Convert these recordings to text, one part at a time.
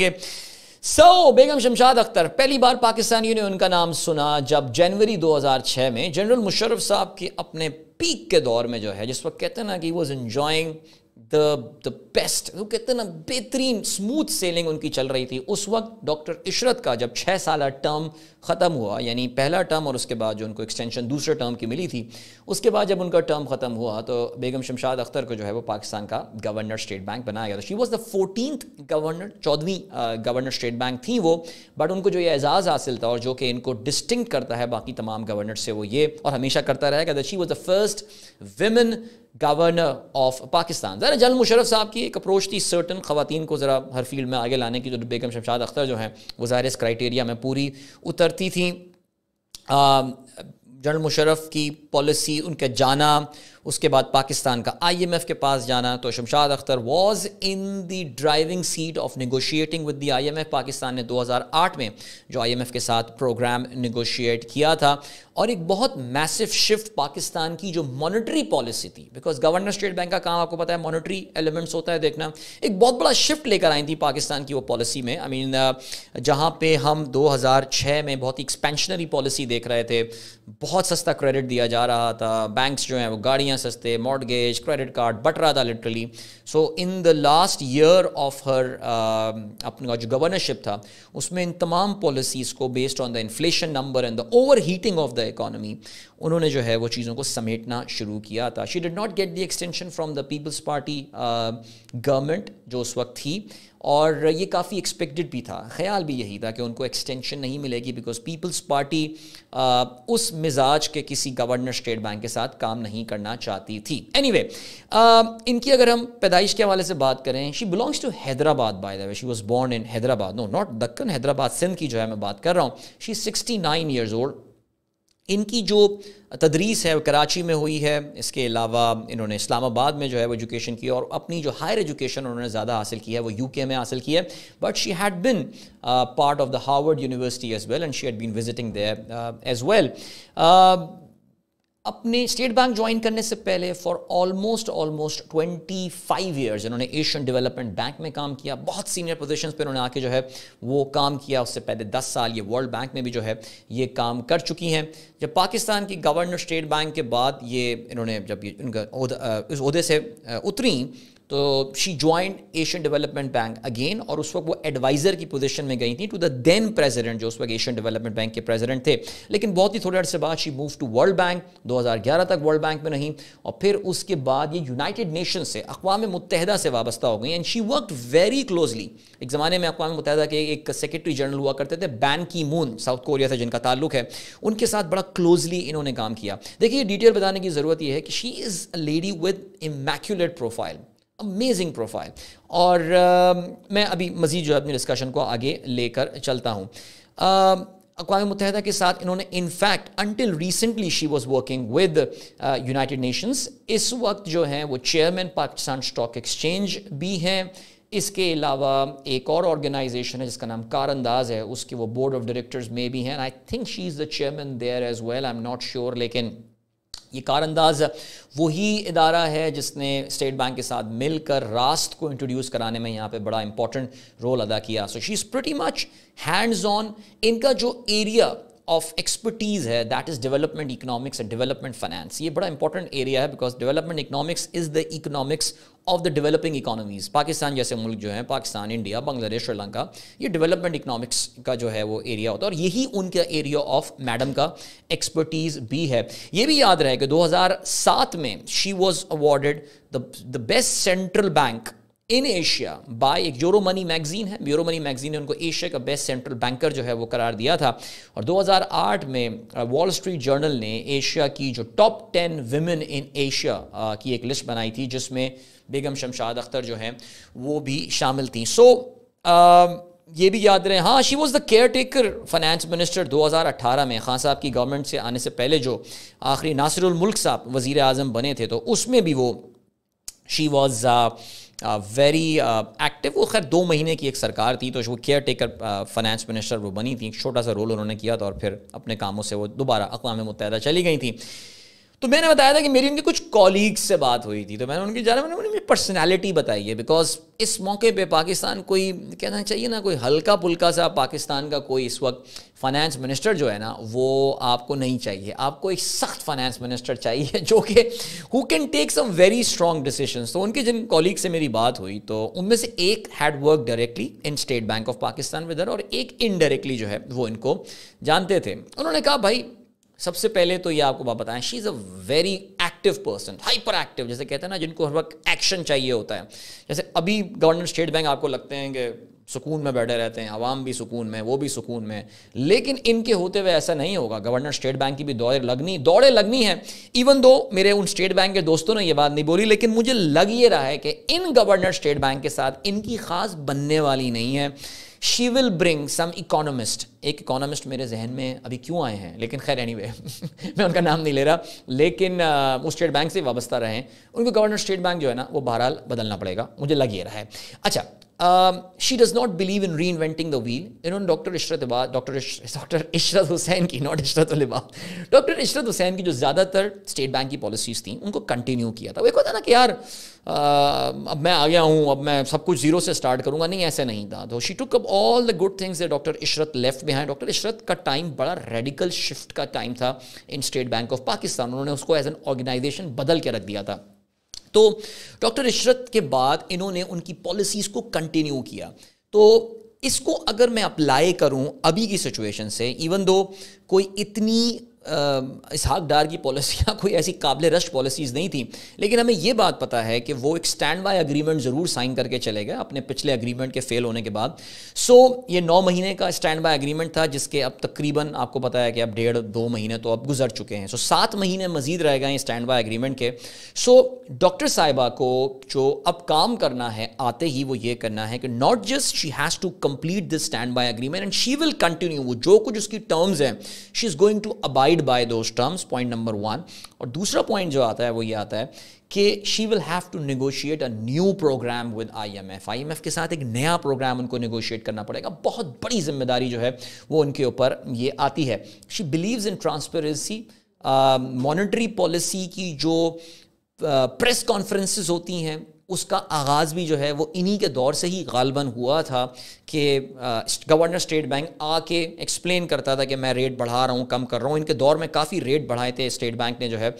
सो so, बेगम शमशाद अख्तर पहली बार पाकिस्तानियों ने उनका नाम सुना जब जनवरी 2006 में जनरल मुशर्रफ साहब के अपने पीक के दौर में जो है जिस वक्त कहते हैं ना कि वो is enjoying the the best वो कहते हैं ना बेहतरीन स्मूथ सेलिंग उनकी चल रही थी उस वक्त डॉक्टर इशरत का जब छः साल टर्म ख़त्म हुआ यानी पहला टर्म और उसके बाद जो उनको एक्सटेंशन दूसरे टर्म की मिली थी उसके बाद जब उनका टर्म ख़त्म हुआ तो बेगम शमशाद अख्तर को जो है वो पाकिस्तान का गवर्नर स्टेट बैंक बनाया गया था she was the fourteen governor चौदहवीं गवर्नर स्टेट बैंक थी वो बट उनको जो ये एजाज़ हासिल था और जो कि इनको डिस्टिंग करता है बाकी तमाम गवर्नर से वो ये और हमेशा करता रहेगा that she was the first women governor of Pakistan ज़रा जल मुशरफ साहब की एक अप्रोच थी सर्टन ख़वान को ज़रा हर फील्ड में आगे लाने की जो बेगम शमशाद अख्तर जो हैं वो ज़ाहिर इस क्राइटेरिया में पूरी उतरती थी जनरल मुशरफ की पॉलिसी उनके जाना उसके बाद पाकिस्तान का आईएमएफ के पास जाना तो Shamshad Akhtar was in the driving seat of negotiating with the IMF Pakistan ने 2008 में जो आईएमएफ के साथ प्रोग्राम नेगोशिएट किया था और एक बहुत मैसिव शिफ्ट पाकिस्तान की जो मॉनेटरी पॉलिसी थी बिकॉज गवर्नर स्टेट बैंक का काम आपको पता है मॉनेटरी एलिमेंट्स होता है देखना एक बहुत बड़ा शिफ्ट लेकर आई थी पाकिस्तान की वो पॉलिसी में I I mean mean, uh, जहाँ पे हम 2006 में बहुत ही एक्सपेंशनरी पॉलिसी देख रहे थे बहुत सस्ता क्रेडिट दिया जा रहा था बैंक्स जो हैं वो गाड़ियाँ गाड़ियाँ सस्ते मॉडगेज क्रेडिट कार्ड बट रहा था literally so in the last year of her अपना जो गवर्नरशिप था उसमें इन तमाम पॉलिसीज़ को based on the inflation number and the over heating of the economy उन्होंने जो है वो चीज़ों को समेटना शुरू किया था she did not get the extension from the People's Party government जो उस वक्त थी और ये काफ़ी एक्सपेक्टेड भी था ख्याल भी यही था कि उनको एक्सटेंशन नहीं मिलेगी बिकॉज पीपल्स पार्टी उस मिजाज के किसी गवर्नर स्टेट बैंक के साथ काम नहीं करना चाहती थी एनी anyway, वे इनकी अगर हम पैदाइश के हवाले से बात करें she belongs to Hyderabad by the way she was born in Hyderabad no not Deccan Hyderabad Sindh की जो है मैं बात कर रहा हूँ she sixty nine years old इनकी जो तदरीस है कराची में हुई है इसके अलावा इन्होंने इस्लामाबाद में जो है वो एजुकेशन की और अपनी जो हायर एजुकेशन उन्होंने ज़्यादा हासिल की है वो यूके में हासिल की है but she had been part of the Harvard University as well and she had been visiting there as well अपने स्टेट बैंक ज्वाइन करने से पहले फॉर ऑलमोस्ट ऑलमोस्ट 25 ईयर्स इन्होंने एशियन डेवलपमेंट बैंक में काम किया बहुत सीनियर पोजिशन पर इन्होंने आके जो है वो काम किया उससे पहले 10 साल ये वर्ल्ड बैंक में भी जो है ये काम कर चुकी हैं जब पाकिस्तान की गवर्नर स्टेट बैंक के बाद ये इन्होंने जब ये उनका उस उहदे से उतरी तो she joined Asian Development Bank again और उस वक्त वो एडवाइज़र की पोजीशन में गई थी टू द देन प्रेसिडेंट जो उस वक्त एशियन डेवलपमेंट बैंक के प्रेसिडेंट थे लेकिन बहुत ही थोड़े अर्से बाद she move to World Bank 2011 तक वर्ल्ड बैंक में नहीं और फिर उसके बाद ये यूनाइटेड नेशन से अकवा मुतहदा से वाबस्ता हो गई and she work very closely एक ज़माने में अकवा मुतहदा के एक सेक्रेटरी जनरल हुआ करते थे बैन की मून साउथ कोरिया से जिनका ताल्लुक है उनके साथ बड़ा क्लोजली इन्होंने काम किया देखिए डिटेल बताने की ज़रूरत यह है कि she is a lady with immaculate profile amazing profile और आ, um, मैं अभी मज़ीद जो है अपनी डिस्कशन को आगे लेकर चलता हूँ um, अकवा मुतहदा के साथ इन्होंने in fact until recently she was working with United Nations इस वक्त जो है वो चेयरमैन पाकिस्तान स्टॉक एक्सचेंज भी हैं इसके अलावा एक और ऑर्गेनाइजेशन है जिसका नाम कार अंदाज है उसके वो बोर्ड ऑफ डायरेक्टर्स में भी हैं I think she is the chairman there as well I am not sure लेकिन ये अंदाज वही इदारा है जिसने स्टेट बैंक के साथ मिलकर रास्त को इंट्रोड्यूस कराने में यहाँ पे बड़ा इंपॉर्टेंट रोल अदा किया so she is pretty much hands on इनका जो एरिया ऑफ एक्सपर्टीज़ है that is development economics and development finance ये बड़ा इंपॉर्टेंट एरिया है because development economics is the economics of the developing economies Pakistan जैसे मुल्क जो हैं पाकिस्तान इंडिया बांग्लादेश श्रीलंका ये डेवलपमेंट इकोनॉमिक्स का जो है वो एरिया होता है और यही उनका एरिया ऑफ मैडम का एक्सपर्टीज़ भी है ये भी याद रहे कि सात में she was awarded the best central bank in Asia by एक यूरो मनी मैगजीन है यूरो मनी मैगजीन ने उनको एशिया का बेस्ट सेंट्रल बैंकर जो है वो करार दिया था और 2008 में वॉल स्ट्रीट जर्नल ने एशिया की जो top ten women in Asia की एक लिस्ट बनाई थी जिसमें बेगम शमशाद अख्तर जो है वो भी शामिल थी सो so, uh, ये भी याद रहे हाँ she was the caretaker finance minister 2018 में खान साहब की गवर्नमेंट से आने से पहले जो आखिरी नासिरुल मुल्क साहब वज़ी अजम बने थे तो उसमें भी वो शी वॉज़ वेरी एक्टिव वो खैर दो महीने की एक सरकार थी तो वो केयर टेकर फाइनेंस मिनिस्टर वो बनी थी एक छोटा सा रोल उन्होंने किया था और फिर अपने कामों से वो दोबारा अकवा मुतहदा चली गई थी तो मैंने बताया था कि मेरी उनकी कुछ कॉलीग्स से बात हुई थी तो मैंने उनकी जाना मैंने उन्हें पर्सनैलिटी बताई है बिकॉज इस मौके पे पाकिस्तान कोई कहना चाहिए ना कोई हल्का पुल्का सा पाकिस्तान का कोई इस वक्त फाइनेंस मिनिस्टर जो है ना वो आपको नहीं चाहिए आपको एक सख्त फाइनेंस मिनिस्टर चाहिए जो कि who can take some very strong decision तो उनके जिन कॉलीग से मेरी बात हुई तो उनमें से एक had work directly in State Bank of Pakistan whether और एक इनडायरेक्टली जो है वो इनको जानते थे उन्होंने कहा भाई सबसे पहले तो ये आपको बात बताएं she is a very active person hyperactive जैसे कहते हैं ना जिनको हर वक्त एक्शन चाहिए होता है जैसे अभी गवर्नर स्टेट बैंक आपको लगते हैं कि सुकून में बैठे रहते हैं आवाम भी सुकून में वो भी सुकून में लेकिन इनके होते हुए ऐसा नहीं होगा गवर्नर स्टेट बैंक की भी दौड़े लगनी दौड़े लगनी है इवन दो मेरे उन स्टेट बैंक के दोस्तों ने ये बात नहीं बोली लेकिन मुझे लग ये रहा है कि इन गवर्नर स्टेट बैंक के साथ इनकी खास बनने वाली नहीं है she will bring some economist एक इकोनॉमिस्ट मेरे जहन में अभी क्यों आए हैं लेकिन खैर एनी anyway, मैं उनका नाम नहीं ले रहा लेकिन uh, वो स्टेट बैंक से वाबस्ता रहे हैं उनको गवर्नर स्टेट बैंक जो है ना वो बहरहाल बदलना पड़ेगा मुझे लग ये रहा है अच्छा she does not believe in in reinventing the wheel. इन्होंने doctor Ishrat doctor doctor Ishrat Hussain की नॉट इशरत लिबाब डॉक्टर इशरत हुसैन की जो ज़्यादातर स्टेट बैंक की पॉलिसीज़ थी उनको कंटिन्यू किया था वो एक होता ना कि यार अब मैं आ गया हूँ अब मैं सब कुछ जीरो से स्टार्ट करूंगा नहीं ऐसा नहीं था तो she took up all the good things doctor Ishrat left behind doctor Ishrat का टाइम बड़ा रेडिकल शिफ्ट का टाइम था in State Bank of Pakistan उन्होंने उसको एज एन ऑर्गेनाइजेशन बदल के रख दिया था तो डॉक्टर इशरत के बाद इन्होंने उनकी पॉलिसीज़ को कंटिन्यू किया तो इसको अगर मैं अप्लाई करूं अभी की सिचुएशन से इवन दो कोई इतनी इसहाक डार की पॉलिसियाँ कोई ऐसी काबिल रश पॉलिसीज़ नहीं थी लेकिन हमें यह बात पता है कि वो एक स्टैंड बाय अग्रीमेंट ज़रूर साइन करके चले गए अपने पिछले अग्रीमेंट के फेल होने के बाद सो ये नौ महीने का स्टैंड बाय अग्रीमेंट था जिसके अब तकरीबन आपको पता है कि अब डेढ़ दो महीने तो अब गुजर चुके हैं सो सात महीने मजीद रह गए स्टैंड बाय अग्रीमेंट के सो डॉक्टर साहिबा को जो अब काम करना है आते ही वो ये करना है कि not just she has to complete this stand by agreement and she will continue वो जो कुछ उसकी टर्म्स हैं she is going to abide divide by those terms point number one और दूसरा पॉइंट जो आता है वो ये आता है कि she will have to negotiate a new programme with IMF IMF के साथ एक नया प्रोग्राम उनको नेगोशिएट करना पड़ेगा बहुत बड़ी जिम्मेदारी जो है वो उनके ऊपर ये आती है she believes in transparency monetary policy की जो प्रेस uh, कॉन्फ्रेंसेस होती हैं उसका आगाज़ भी जो है वो इन्हीं के दौर से ही गालबन हुआ था कि गवर्नर स्टेट बैंक आके एक्सप्लेन करता था कि मैं रेट बढ़ा रहा हूँ कम कर रहा हूँ इनके दौर में काफ़ी रेट बढ़ाए थे स्टेट बैंक ने जो है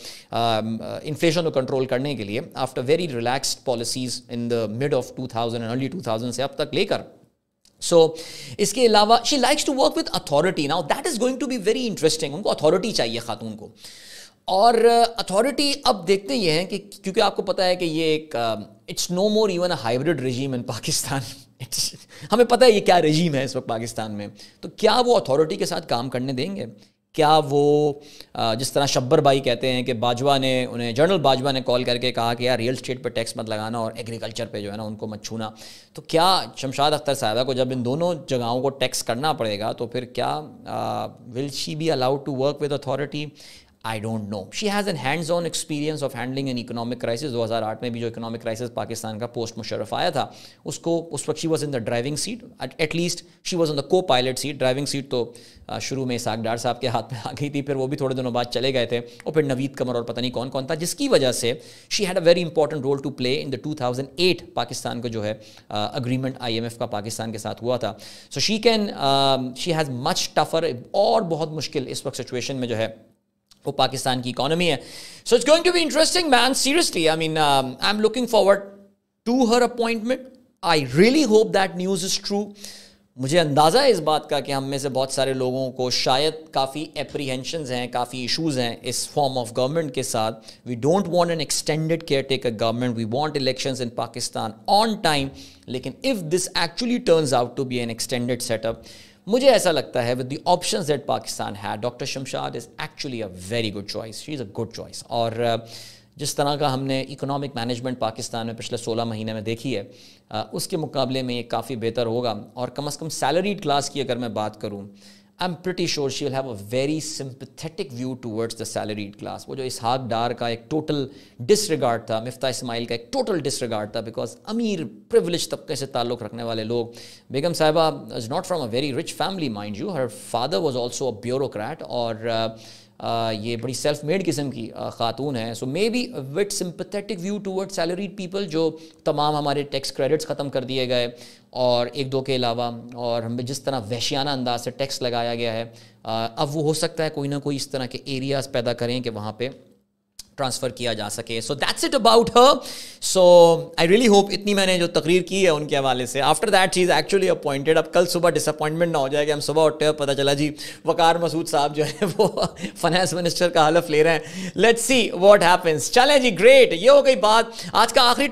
इन्फ्लेशन को कंट्रोल करने के लिए after very relaxed policies in the mid of two thousand early two thousand से अब तक लेकर सो so, इसके अलावा she likes to work with authority now that is going to be very interesting उनको अथॉरिटी चाहिए खातून को और अथॉरिटी अब देखते ये हैं कि क्योंकि आपको पता है कि ये एक it's no more even a hybrid regime in Pakistan हमें पता है ये क्या रजीम है इस वक्त पाकिस्तान में तो क्या वो अथॉरिटी के साथ काम करने देंगे क्या वो जिस तरह शब्बर भाई कहते हैं कि बाजवा ने उन्हें जनरल बाजवा ने कॉल करके कहा कि यार रियल स्टेट पे टैक्स मत लगाना और एग्रीकल्चर पे जो है ना उनको मत छूना तो क्या शमशाद अख्तर साहबा को जब इन दोनों जगहों को टैक्स करना पड़ेगा तो फिर क्या will she be allowed to work with authority I don't know she has an hands on experience of handling an economic crisis 2008 में भी जो इकोनॉमिक क्राइसिस पाकिस्तान का पोस्ट मुशरफ आया था उसको उस वक्त she was in the driving seat at least she was on the copilot seat driving seat तो शुरू में सागडार साहब के हाथ में आ गई थी फिर वो भी थोड़े दिनों बाद चले गए थे और फिर नवीद कमर और पता नहीं कौन कौन था जिसकी वजह से she had a very important role to play in the two thousand eight Pakistan का जो है अग्रीमेंट आई एम एफ का पाकिस्तान के साथ हुआ था so she can she has much tougher और बहुत मुश्किल इस वक्त सिचुएशन में जो है वो पाकिस्तान की इकोनॉमी है so it's going to be interesting man seriously I mean I am looking forward to her appointment I really hope that news is true मुझे अंदाज़ा है इस बात का कि हम में से बहुत सारे लोगों को शायद काफ़ी एप्रीहेंशन हैं काफ़ी इशूज़ हैं इस फॉर्म ऑफ गवर्नमेंट के साथ we don't want an extended caretaker government we want election in Pakistan on time लेकिन if this actually turns out to be an extended setup मुझे ऐसा लगता है with the options that Pakistan है doctor Shamshad is actually a very good choice she is a good choice और uh, जिस तरह का हमने इकोनॉमिक मैनेजमेंट पाकिस्तान में पिछले 16 महीने में देखी है uh, उसके मुकाबले में ये काफ़ी बेहतर होगा और कम अज़ कम सैलरीड क्लास की अगर मैं बात करूँ I'm pretty sure she will have a very sympathetic view towards the salaried class. वो जो इसहाक डार का total disregard था मिफ्ता इस्माइल का एक total disregard था because Amir, privileged तबके se ताल्लुक़ रखने wale log. Begum Sahiba is not from a very rich family mind you. Her father was also a bureaucrat or. uh, ये बड़ी सेल्फ मेड किस्म की खातून है so maybe with sympathetic view toward salaried people जो तमाम हमारे tax credits ख़त्म कर दिए गए और एक दो के अलावा और हमें जिस तरह वहशियाना अंदाज से टैक्स लगाया गया है अब वो हो सकता है कोई ना कोई इस तरह के एरियाज़ पैदा करें कि वहाँ पर ट्रांसफ़र किया जा सके so that's it about her so I really hope इतनी मैंने जो तकरीर की है उनके हवाले से after that she is actually appointed अब कल सुबह डिसअपॉइंटमेंट ना हो जाएगा हम सुबह उठते हुए पता चला जी वकार मसूद साहब जो है वो फाइनेंस मिनिस्टर का हलफ ले रहे हैं लेट्स सी वॉट हैपन्स चले जी ग्रेट ये हो गई बात आज का आखिरी